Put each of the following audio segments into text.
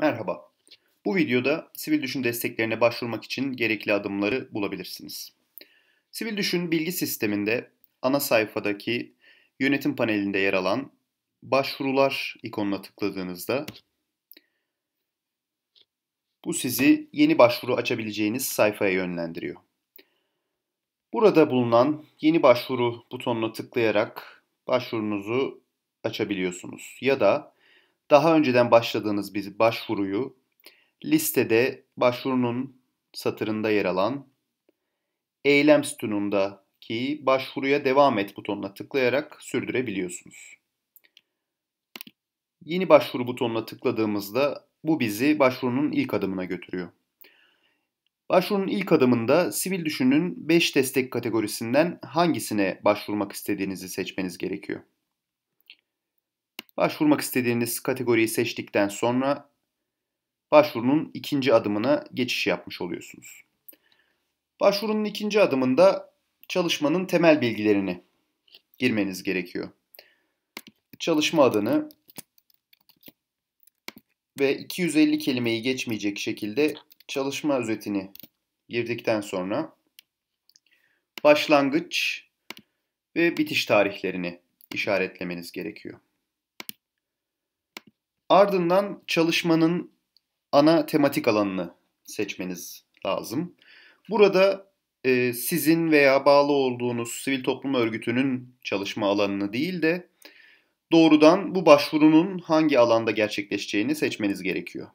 Merhaba. Bu videoda Sivil Düşün desteklerine başvurmak için gerekli adımları bulabilirsiniz. Sivil Düşün bilgi sisteminde ana sayfadaki yönetim panelinde yer alan başvurular ikonuna tıkladığınızda bu sizi yeni başvuru açabileceğiniz sayfaya yönlendiriyor. Burada bulunan yeni başvuru butonuna tıklayarak başvurunuzu açabiliyorsunuz ya da daha önceden başladığınız bir başvuruyu listede başvurunun satırında yer alan eylem sütunundaki başvuruya devam et butonuna tıklayarak sürdürebiliyorsunuz. Yeni başvuru butonuna tıkladığımızda bu bizi başvurunun ilk adımına götürüyor. Başvurunun ilk adımında sivil düşünün 5 destek kategorisinden hangisine başvurmak istediğinizi seçmeniz gerekiyor. Başvurmak istediğiniz kategoriyi seçtikten sonra başvurunun ikinci adımına geçiş yapmış oluyorsunuz. Başvurunun ikinci adımında çalışmanın temel bilgilerini girmeniz gerekiyor. Çalışma adını ve 250 kelimeyi geçmeyecek şekilde çalışma özetini girdikten sonra başlangıç ve bitiş tarihlerini işaretlemeniz gerekiyor. Ardından çalışmanın ana tematik alanını seçmeniz lazım. Burada e, sizin veya bağlı olduğunuz sivil toplum örgütünün çalışma alanını değil de doğrudan bu başvurunun hangi alanda gerçekleşeceğini seçmeniz gerekiyor.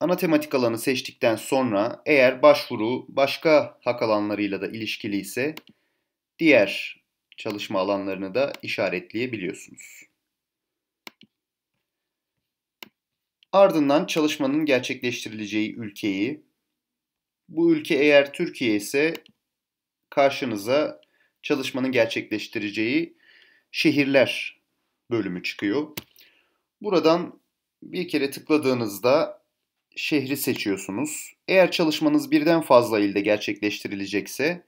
Ana tematik alanı seçtikten sonra eğer başvuru başka hak alanlarıyla da ilişkili ise diğer çalışma alanlarını da işaretleyebiliyorsunuz. Ardından çalışmanın gerçekleştirileceği ülkeyi, bu ülke eğer Türkiye ise karşınıza çalışmanın gerçekleştireceği şehirler bölümü çıkıyor. Buradan bir kere tıkladığınızda şehri seçiyorsunuz. Eğer çalışmanız birden fazla ilde gerçekleştirilecekse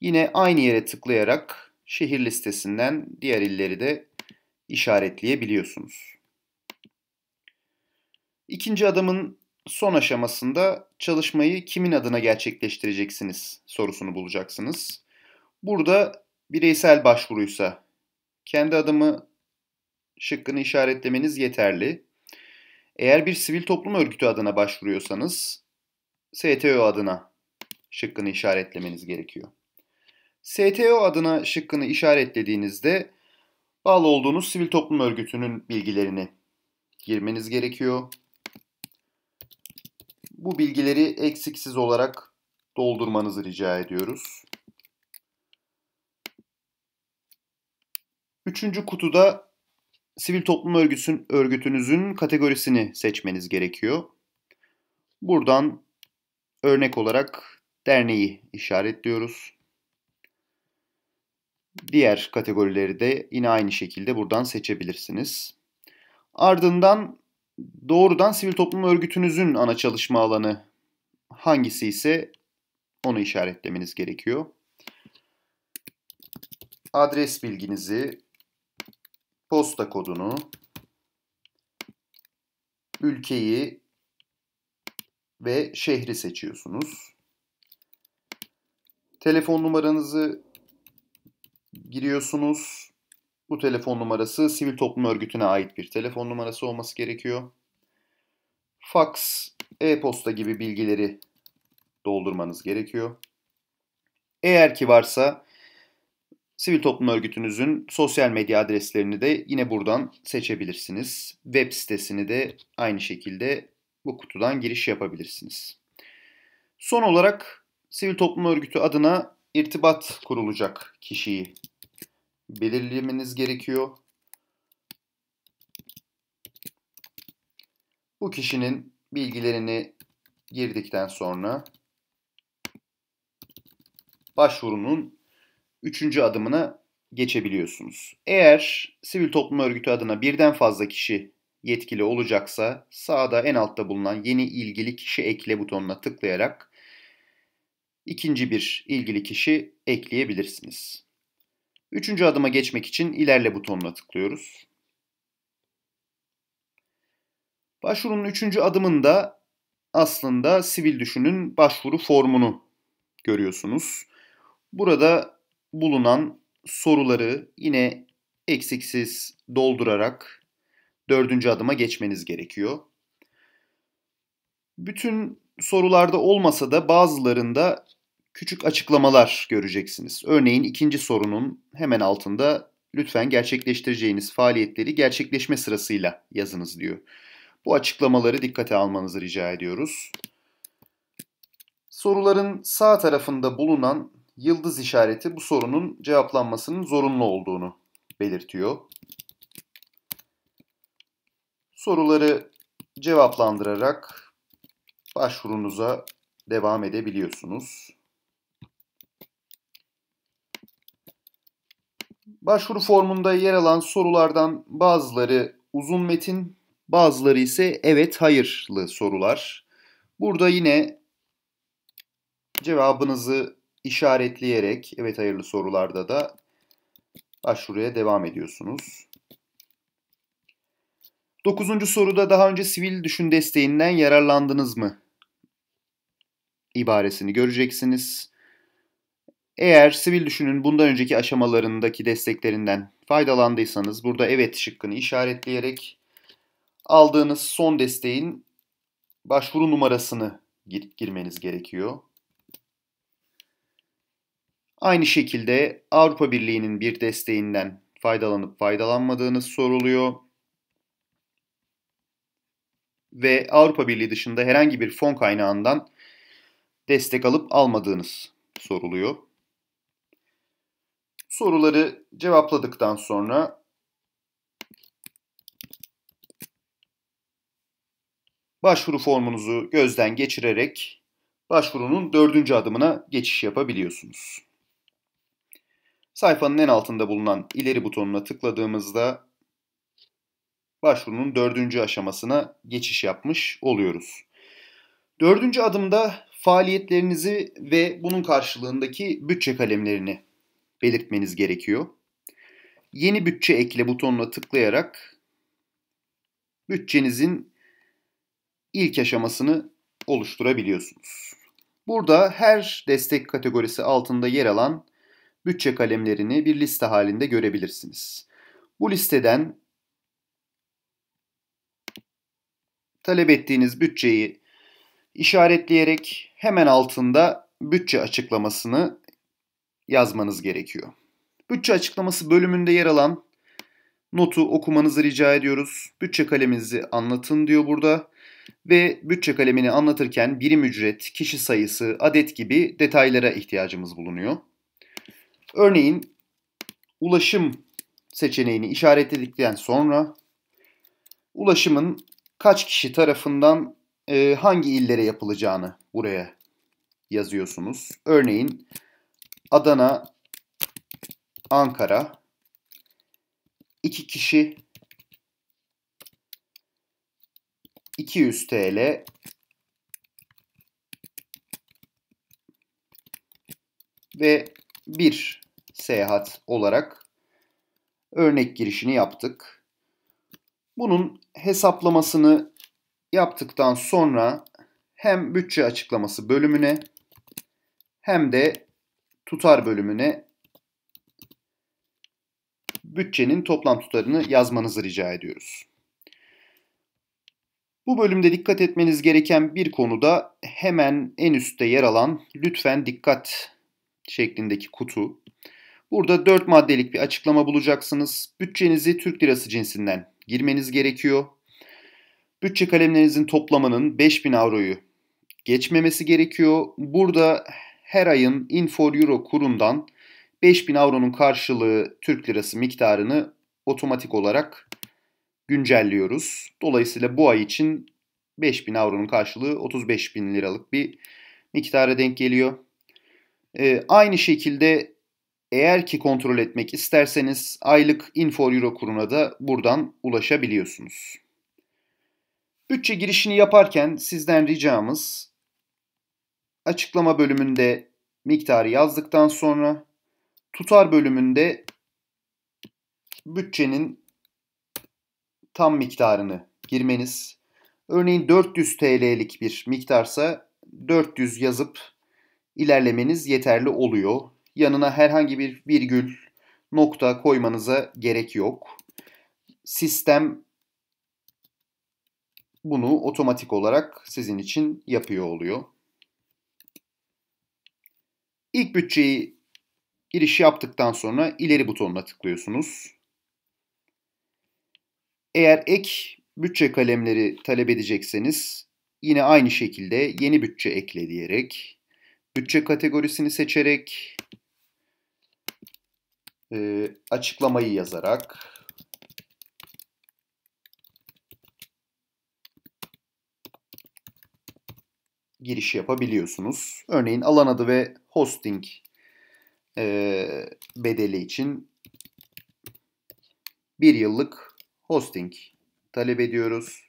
yine aynı yere tıklayarak şehir listesinden diğer illeri de işaretleyebiliyorsunuz. İkinci adımın son aşamasında çalışmayı kimin adına gerçekleştireceksiniz sorusunu bulacaksınız. Burada bireysel başvuruysa kendi adımı şıkkını işaretlemeniz yeterli. Eğer bir sivil toplum örgütü adına başvuruyorsanız STÖ adına şıkkını işaretlemeniz gerekiyor. STO adına şıkkını işaretlediğinizde bağlı olduğunuz sivil toplum örgütünün bilgilerini girmeniz gerekiyor. Bu bilgileri eksiksiz olarak doldurmanızı rica ediyoruz. Üçüncü kutuda sivil toplum örgütün, örgütünüzün kategorisini seçmeniz gerekiyor. Buradan örnek olarak derneği işaretliyoruz. Diğer kategorileri de yine aynı şekilde buradan seçebilirsiniz. Ardından doğrudan sivil toplum örgütünüzün ana çalışma alanı hangisi ise onu işaretlemeniz gerekiyor. Adres bilginizi, posta kodunu, ülkeyi ve şehri seçiyorsunuz. Telefon numaranızı giriyorsunuz. Bu telefon numarası sivil toplum örgütüne ait bir telefon numarası olması gerekiyor. Fax, e-posta gibi bilgileri doldurmanız gerekiyor. Eğer ki varsa sivil toplum örgütünüzün sosyal medya adreslerini de yine buradan seçebilirsiniz. Web sitesini de aynı şekilde bu kutudan giriş yapabilirsiniz. Son olarak sivil toplum örgütü adına irtibat kurulacak kişiyi belirlemeniz gerekiyor. Bu kişinin bilgilerini girdikten sonra başvurunun üçüncü adımına geçebiliyorsunuz. Eğer sivil toplum örgütü adına birden fazla kişi yetkili olacaksa sağda en altta bulunan yeni ilgili kişi ekle butonuna tıklayarak ikinci bir ilgili kişi ekleyebilirsiniz. Üçüncü adıma geçmek için ilerle butonuna tıklıyoruz. Başvurunun üçüncü adımında aslında Sivil Düşün'ün başvuru formunu görüyorsunuz. Burada bulunan soruları yine eksiksiz doldurarak dördüncü adıma geçmeniz gerekiyor. Bütün sorularda olmasa da bazılarında küçük açıklamalar göreceksiniz. Örneğin ikinci sorunun hemen altında lütfen gerçekleştireceğiniz faaliyetleri gerçekleşme sırasıyla yazınız diyor. Bu açıklamaları dikkate almanızı rica ediyoruz. Soruların sağ tarafında bulunan yıldız işareti bu sorunun cevaplanmasının zorunlu olduğunu belirtiyor. Soruları cevaplandırarak başvurunuza devam edebiliyorsunuz. Başvuru formunda yer alan sorulardan bazıları uzun metin, bazıları ise evet hayırlı sorular. Burada yine cevabınızı işaretleyerek evet hayırlı sorularda da başvuruya devam ediyorsunuz. Dokuzuncu soruda daha önce sivil düşün desteğinden yararlandınız mı? ibaresini göreceksiniz. Eğer sivil düşünün bundan önceki aşamalarındaki desteklerinden faydalandıysanız burada evet şıkkını işaretleyerek aldığınız son desteğin başvuru numarasını gir girmeniz gerekiyor. Aynı şekilde Avrupa Birliği'nin bir desteğinden faydalanıp faydalanmadığınız soruluyor. Ve Avrupa Birliği dışında herhangi bir fon kaynağından destek alıp almadığınız soruluyor soruları cevapladıktan sonra başvuru formunuzu gözden geçirerek başvurunun dördüncü adımına geçiş yapabiliyorsunuz. Sayfanın en altında bulunan ileri butonuna tıkladığımızda başvurunun dördüncü aşamasına geçiş yapmış oluyoruz. Dördüncü adımda faaliyetlerinizi ve bunun karşılığındaki bütçe kalemlerini belirtmeniz gerekiyor. Yeni bütçe ekle butonuna tıklayarak bütçenizin ilk aşamasını oluşturabiliyorsunuz. Burada her destek kategorisi altında yer alan bütçe kalemlerini bir liste halinde görebilirsiniz. Bu listeden talep ettiğiniz bütçeyi işaretleyerek hemen altında bütçe açıklamasını yazmanız gerekiyor. Bütçe açıklaması bölümünde yer alan notu okumanızı rica ediyoruz. Bütçe kaleminizi anlatın diyor burada. Ve bütçe kalemini anlatırken birim ücret, kişi sayısı, adet gibi detaylara ihtiyacımız bulunuyor. Örneğin ulaşım seçeneğini işaretledikten sonra ulaşımın kaç kişi tarafından e, hangi illere yapılacağını buraya yazıyorsunuz. Örneğin Adana, Ankara, iki kişi 200 TL ve bir seyahat olarak örnek girişini yaptık. Bunun hesaplamasını yaptıktan sonra hem bütçe açıklaması bölümüne hem de tutar bölümüne bütçenin toplam tutarını yazmanızı rica ediyoruz. Bu bölümde dikkat etmeniz gereken bir konu da hemen en üstte yer alan lütfen dikkat şeklindeki kutu. Burada 4 maddelik bir açıklama bulacaksınız. Bütçenizi Türk lirası cinsinden girmeniz gerekiyor. Bütçe kalemlerinizin toplamının 5000 avroyu geçmemesi gerekiyor. Burada her ayın Infor Euro kurundan 5000 avronun karşılığı Türk lirası miktarını otomatik olarak güncelliyoruz. Dolayısıyla bu ay için 5000 avronun karşılığı 35 bin liralık bir miktara denk geliyor. Ee, aynı şekilde eğer ki kontrol etmek isterseniz aylık Infor Euro kuruna da buradan ulaşabiliyorsunuz. Bütçe girişini yaparken sizden ricamız açıklama bölümünde miktarı yazdıktan sonra tutar bölümünde bütçenin tam miktarını girmeniz. Örneğin 400 TL'lik bir miktarsa 400 yazıp ilerlemeniz yeterli oluyor. Yanına herhangi bir virgül, nokta koymanıza gerek yok. Sistem bunu otomatik olarak sizin için yapıyor oluyor. İlk bütçeyi giriş yaptıktan sonra ileri butonuna tıklıyorsunuz. Eğer ek bütçe kalemleri talep edecekseniz yine aynı şekilde yeni bütçe ekle diyerek bütçe kategorisini seçerek açıklamayı yazarak giriş yapabiliyorsunuz. Örneğin alan adı ve hosting e, bedeli için bir yıllık hosting talep ediyoruz.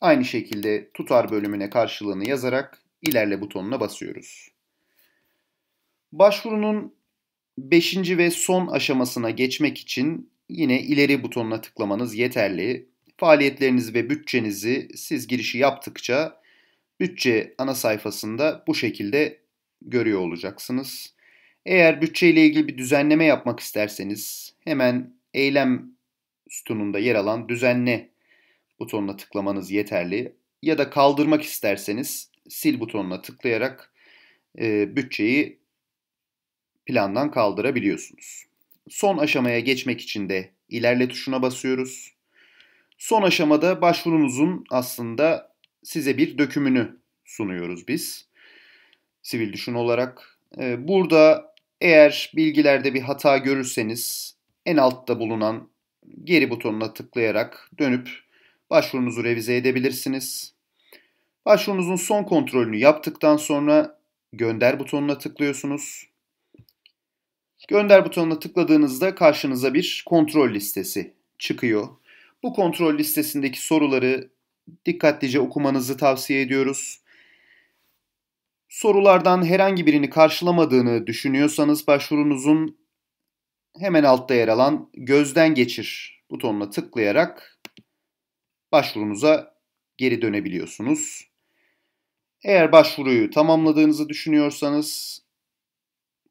Aynı şekilde tutar bölümüne karşılığını yazarak ilerle butonuna basıyoruz. Başvurunun 5. ve son aşamasına geçmek için yine ileri butonuna tıklamanız yeterli. Faaliyetlerinizi ve bütçenizi siz girişi yaptıkça bütçe ana sayfasında bu şekilde görüyor olacaksınız. Eğer bütçe ile ilgili bir düzenleme yapmak isterseniz hemen eylem sütununda yer alan düzenle butonuna tıklamanız yeterli. Ya da kaldırmak isterseniz sil butonuna tıklayarak e, bütçeyi plandan kaldırabiliyorsunuz. Son aşamaya geçmek için de ilerle tuşuna basıyoruz. Son aşamada başvurunuzun aslında size bir dökümünü sunuyoruz biz. Sivil düşün olarak. Ee, burada eğer bilgilerde bir hata görürseniz en altta bulunan geri butonuna tıklayarak dönüp başvurunuzu revize edebilirsiniz. Başvurunuzun son kontrolünü yaptıktan sonra gönder butonuna tıklıyorsunuz. Gönder butonuna tıkladığınızda karşınıza bir kontrol listesi çıkıyor. Bu kontrol listesindeki soruları dikkatlice okumanızı tavsiye ediyoruz. Sorulardan herhangi birini karşılamadığını düşünüyorsanız başvurunuzun hemen altta yer alan gözden geçir butonuna tıklayarak başvurunuza geri dönebiliyorsunuz. Eğer başvuruyu tamamladığınızı düşünüyorsanız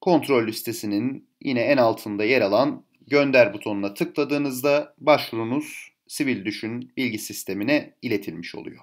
kontrol listesinin yine en altında yer alan gönder butonuna tıkladığınızda başvurunuz sivil düşün bilgi sistemine iletilmiş oluyor.